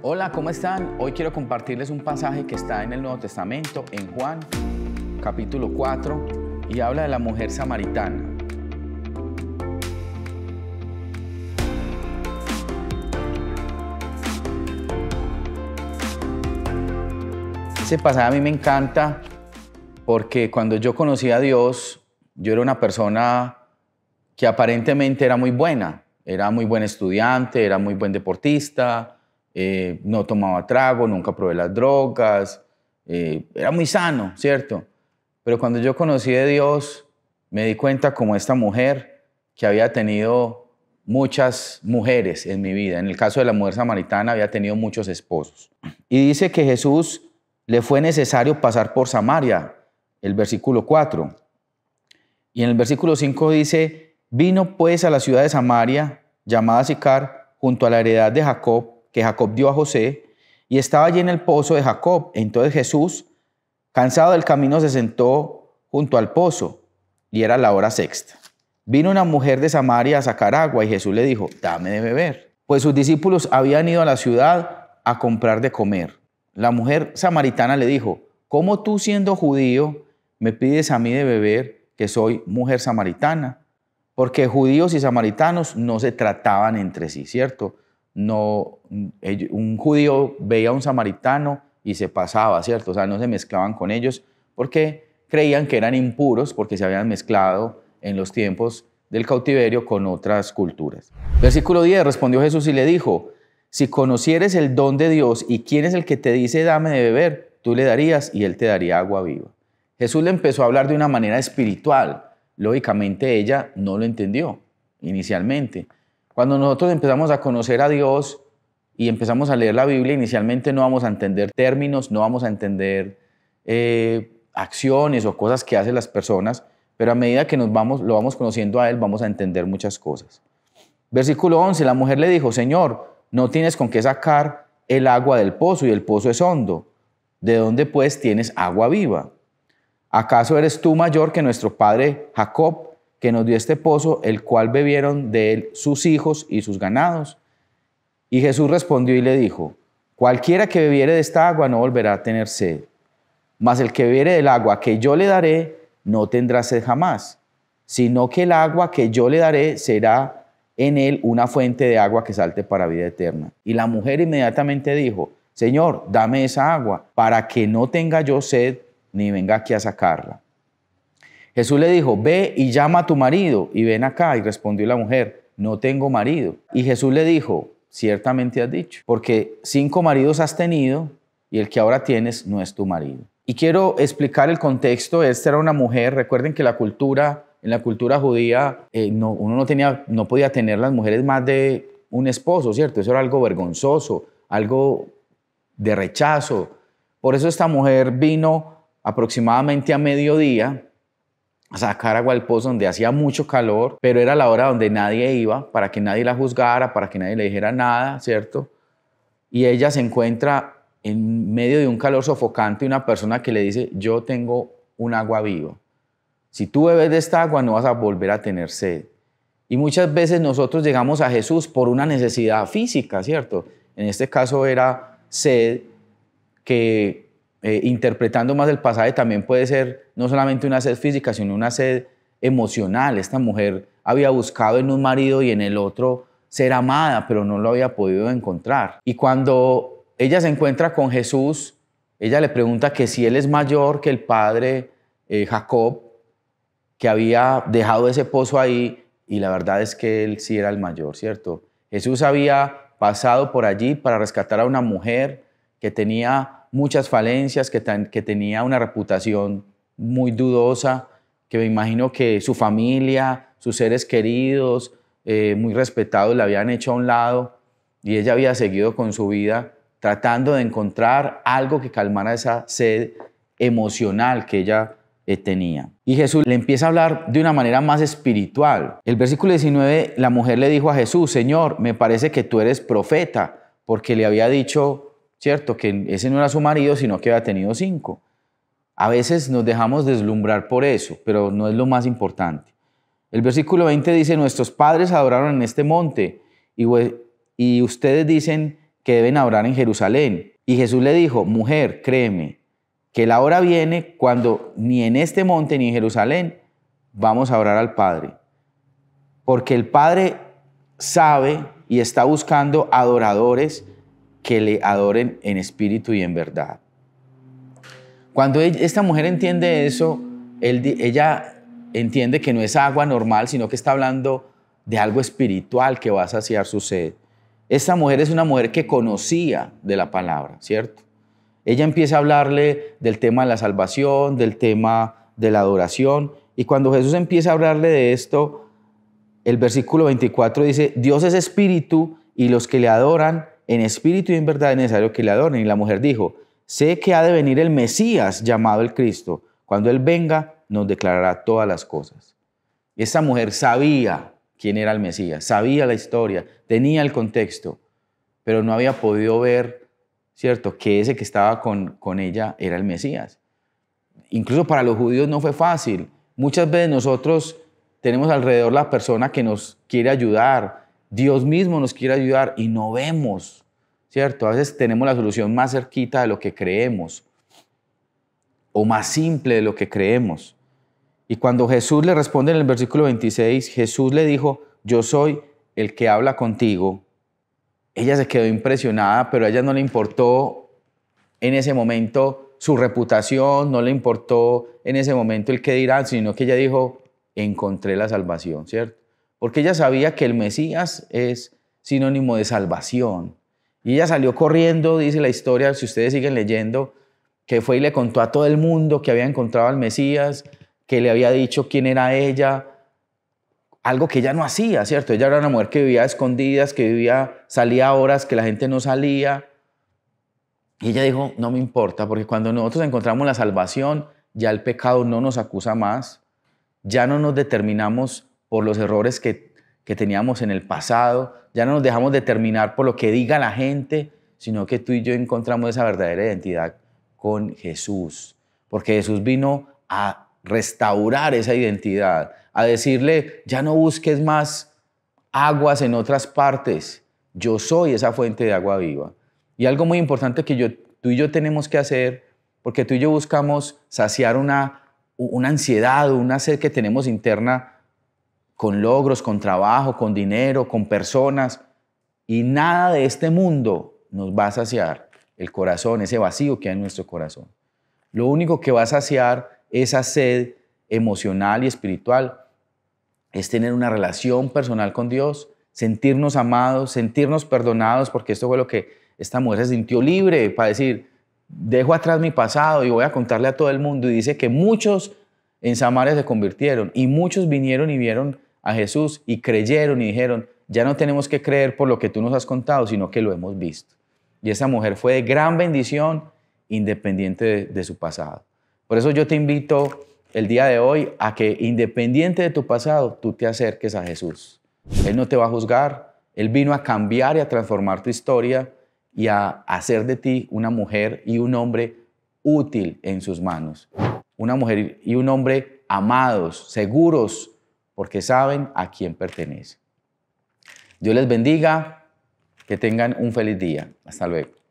Hola, ¿cómo están? Hoy quiero compartirles un pasaje que está en el Nuevo Testamento, en Juan, capítulo 4, y habla de la mujer samaritana. Ese pasaje a mí me encanta porque cuando yo conocí a Dios, yo era una persona que aparentemente era muy buena. Era muy buen estudiante, era muy buen deportista, eh, no tomaba trago, nunca probé las drogas, eh, era muy sano, ¿cierto? Pero cuando yo conocí a Dios, me di cuenta como esta mujer que había tenido muchas mujeres en mi vida. En el caso de la mujer samaritana había tenido muchos esposos. Y dice que Jesús le fue necesario pasar por Samaria, el versículo 4. Y en el versículo 5 dice, vino pues a la ciudad de Samaria, llamada Sicar, junto a la heredad de Jacob, que Jacob dio a José, y estaba allí en el pozo de Jacob. Entonces Jesús, cansado del camino, se sentó junto al pozo, y era la hora sexta. Vino una mujer de Samaria a sacar agua, y Jesús le dijo, dame de beber, pues sus discípulos habían ido a la ciudad a comprar de comer. La mujer samaritana le dijo, ¿cómo tú siendo judío me pides a mí de beber que soy mujer samaritana? Porque judíos y samaritanos no se trataban entre sí, ¿cierto? no, un judío veía a un samaritano y se pasaba, ¿cierto? O sea, no se mezclaban con ellos porque creían que eran impuros porque se habían mezclado en los tiempos del cautiverio con otras culturas. Versículo 10, respondió Jesús y le dijo, si conocieres el don de Dios y quién es el que te dice dame de beber, tú le darías y él te daría agua viva. Jesús le empezó a hablar de una manera espiritual. Lógicamente ella no lo entendió inicialmente. Cuando nosotros empezamos a conocer a Dios y empezamos a leer la Biblia, inicialmente no vamos a entender términos, no vamos a entender eh, acciones o cosas que hacen las personas, pero a medida que nos vamos, lo vamos conociendo a Él, vamos a entender muchas cosas. Versículo 11, la mujer le dijo, Señor, no tienes con qué sacar el agua del pozo y el pozo es hondo. ¿De dónde pues tienes agua viva? ¿Acaso eres tú mayor que nuestro padre Jacob, que nos dio este pozo, el cual bebieron de él sus hijos y sus ganados. Y Jesús respondió y le dijo, cualquiera que bebiere de esta agua no volverá a tener sed, mas el que bebiere del agua que yo le daré no tendrá sed jamás, sino que el agua que yo le daré será en él una fuente de agua que salte para vida eterna. Y la mujer inmediatamente dijo, Señor, dame esa agua para que no tenga yo sed ni venga aquí a sacarla. Jesús le dijo, ve y llama a tu marido y ven acá. Y respondió la mujer, no tengo marido. Y Jesús le dijo, ciertamente has dicho, porque cinco maridos has tenido y el que ahora tienes no es tu marido. Y quiero explicar el contexto. Esta era una mujer. Recuerden que la cultura, en la cultura judía, eh, no, uno no, tenía, no podía tener las mujeres más de un esposo, ¿cierto? Eso era algo vergonzoso, algo de rechazo. Por eso esta mujer vino aproximadamente a mediodía a sacar agua al pozo donde hacía mucho calor, pero era la hora donde nadie iba, para que nadie la juzgara, para que nadie le dijera nada, ¿cierto? Y ella se encuentra en medio de un calor sofocante y una persona que le dice, yo tengo un agua viva. Si tú bebes de esta agua no vas a volver a tener sed. Y muchas veces nosotros llegamos a Jesús por una necesidad física, ¿cierto? En este caso era sed que eh, interpretando más el pasaje, también puede ser no solamente una sed física, sino una sed emocional. Esta mujer había buscado en un marido y en el otro ser amada, pero no lo había podido encontrar. Y cuando ella se encuentra con Jesús, ella le pregunta que si él es mayor que el padre eh, Jacob, que había dejado ese pozo ahí, y la verdad es que él sí era el mayor, ¿cierto? Jesús había pasado por allí para rescatar a una mujer que tenía muchas falencias, que, tenía una reputación muy dudosa, que me imagino que su familia, sus seres queridos, eh, muy respetados, la habían hecho a un lado y ella había seguido con su vida tratando de encontrar algo que calmara esa sed emocional que ella eh, tenía. Y Jesús le empieza a hablar de una manera más espiritual. El versículo 19, la mujer le dijo a Jesús, Señor, me parece que tú eres profeta, porque le había dicho ¿cierto? Que ese no era su marido, sino que había tenido cinco. A veces nos dejamos deslumbrar por eso, pero no es lo más importante. El versículo 20 dice, nuestros padres adoraron en este monte y, ustedes dicen que deben adorar en Jerusalén. Y Jesús le dijo, mujer, créeme, que la hora viene cuando ni en este monte ni en Jerusalén vamos a orar al Padre. Porque el Padre sabe y está buscando adoradores que le adoren en espíritu y en verdad. Cuando esta mujer entiende eso, ella entiende que no es agua normal, sino que está hablando de algo espiritual que va a saciar su sed. Esta mujer es una mujer que conocía de la palabra, ¿cierto? Ella empieza a hablarle del tema de la salvación, del tema de la adoración, y cuando Jesús empieza a hablarle de esto, el versículo 24 dice, Dios es espíritu y los que le adoran en espíritu y en verdad es necesario que le adornen. Y la mujer dijo, sé que ha de venir el Mesías llamado el Cristo. Cuando Él venga, nos declarará todas las cosas. Esa mujer sabía quién era el Mesías, sabía la historia, tenía el contexto, pero no había podido ver, ¿cierto?, que ese que estaba con, con ella era el Mesías. Incluso para los judíos no fue fácil. Muchas veces nosotros tenemos alrededor la persona que nos quiere ayudar, Dios mismo nos quiere ayudar y no vemos, ¿cierto? A veces tenemos la solución más cerquita de lo que creemos o más simple de lo que creemos. Y cuando Jesús le responde en el versículo 26, Jesús le dijo, yo soy el que habla contigo. Ella se quedó impresionada, pero a ella no le importó en ese momento su reputación, no le importó en ese momento el que dirán, sino que ella dijo, encontré la salvación, ¿cierto? porque ella sabía que el Mesías es sinónimo de salvación. Y ella salió corriendo, dice la historia, si ustedes siguen leyendo, que fue y le contó a todo el mundo que había encontrado al Mesías, que le había dicho quién era ella, algo que ella no hacía, ¿cierto? Ella era una mujer que vivía a escondidas, que vivía, salía a horas que la gente no salía. Y ella dijo, no me importa, porque cuando nosotros encontramos la salvación, ya el pecado no nos acusa más, ya no nos determinamos por los errores que, que teníamos en el pasado. Ya no nos dejamos determinar por lo que diga la gente, sino que tú y yo encontramos esa verdadera identidad con Jesús. Porque Jesús vino a restaurar esa identidad, a decirle, ya no busques más aguas en otras partes, yo soy esa fuente de agua viva. Y algo muy importante que yo, tú y yo tenemos que hacer, porque tú y yo buscamos saciar una, una ansiedad, una sed que tenemos interna con logros, con trabajo, con dinero, con personas. Y nada de este mundo nos va a saciar el corazón, ese vacío que hay en nuestro corazón. Lo único que va a saciar esa sed emocional y espiritual es tener una relación personal con Dios, sentirnos amados, sentirnos perdonados, porque esto fue lo que esta mujer se sintió libre para decir, dejo atrás mi pasado y voy a contarle a todo el mundo. Y dice que muchos en Samaria se convirtieron y muchos vinieron y vieron a Jesús y creyeron y dijeron, ya no tenemos que creer por lo que tú nos has contado, sino que lo hemos visto. Y esa mujer fue de gran bendición independiente de, su pasado. Por eso yo te invito el día de hoy a que independiente de tu pasado, tú te acerques a Jesús. Él no te va a juzgar, Él vino a cambiar y a transformar tu historia y a hacer de ti una mujer y un hombre útil en sus manos. Una mujer y un hombre amados, seguros porque saben a quién pertenece. Dios les bendiga, que tengan un feliz día. Hasta luego.